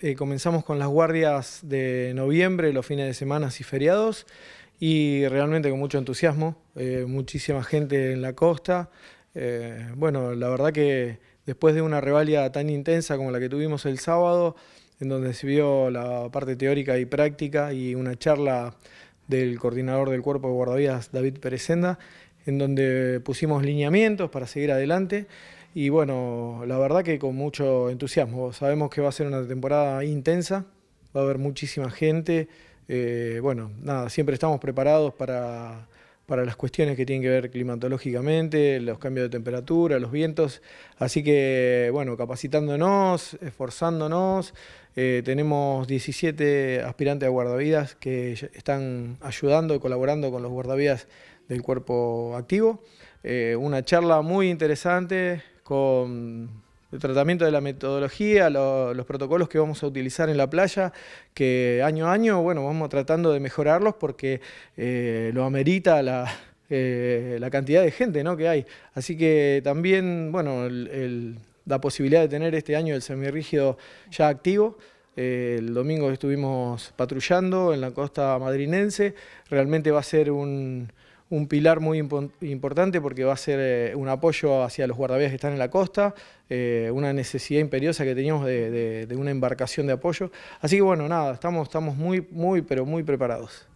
Eh, comenzamos con las guardias de noviembre, los fines de semana y feriados, y realmente con mucho entusiasmo, eh, muchísima gente en la costa. Eh, bueno, la verdad que después de una revalia tan intensa como la que tuvimos el sábado, en donde se vio la parte teórica y práctica y una charla del coordinador del cuerpo de guardias David Senda, en donde pusimos lineamientos para seguir adelante. Y bueno, la verdad que con mucho entusiasmo. Sabemos que va a ser una temporada intensa, va a haber muchísima gente. Eh, bueno, nada, siempre estamos preparados para, para las cuestiones que tienen que ver climatológicamente, los cambios de temperatura, los vientos. Así que, bueno, capacitándonos, esforzándonos. Eh, tenemos 17 aspirantes a guardavidas que están ayudando y colaborando con los guardavidas del cuerpo activo. Eh, una charla muy interesante con el tratamiento de la metodología, los protocolos que vamos a utilizar en la playa, que año a año, bueno, vamos tratando de mejorarlos porque eh, lo amerita eh, la, cantidad de gente ¿no? que hay. Así que también, bueno, la posibilidad de tener este año el semirrígido ya activo. Eh, el domingo estuvimos patrullando en la costa madrinense. Realmente va a ser un un pilar muy importante porque va a ser eh, un apoyo hacia los guardavidas que están en la costa, eh, una necesidad imperiosa que teníamos de, de, una embarcación de apoyo. Así que bueno, nada, estamos, estamos muy, muy, pero muy preparados.